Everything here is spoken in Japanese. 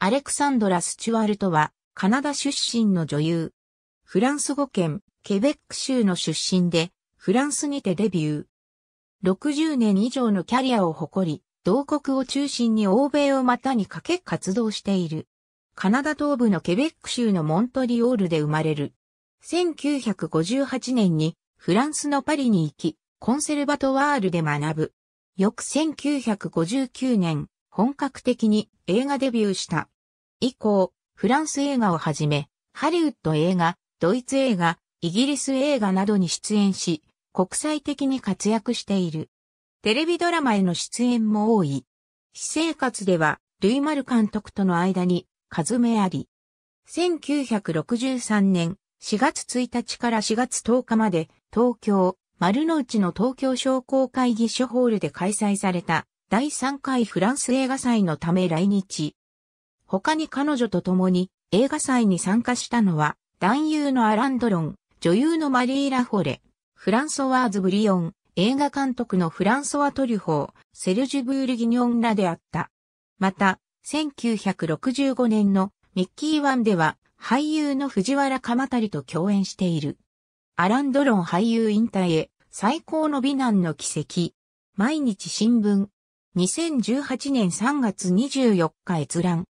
アレクサンドラ・スチュワルトは、カナダ出身の女優。フランス語圏、ケベック州の出身で、フランスにてデビュー。60年以上のキャリアを誇り、同国を中心に欧米を股にかけ活動している。カナダ東部のケベック州のモントリオールで生まれる。1958年にフランスのパリに行き、コンセルバトワールで学ぶ。翌1959年、本格的に映画デビューした。以降、フランス映画をはじめ、ハリウッド映画、ドイツ映画、イギリス映画などに出演し、国際的に活躍している。テレビドラマへの出演も多い。私生活では、ルイマル監督との間に、数目あり。1963年4月1日から4月10日まで、東京、丸の内の東京商工会議所ホールで開催された第3回フランス映画祭のため来日。他に彼女と共に映画祭に参加したのは、男優のアラン・ドロン、女優のマリー・ラフォレ、フランソワーズ・ブリオン、映画監督のフランソワ・トリュホー、セルジュ・ブール・ギニョンらであった。また、1965年のミッキー・ワンでは、俳優の藤原鎌足と共演している。アラン・ドロン俳優引退へ、最高の美男の奇跡。毎日新聞。2018年3月24日閲覧。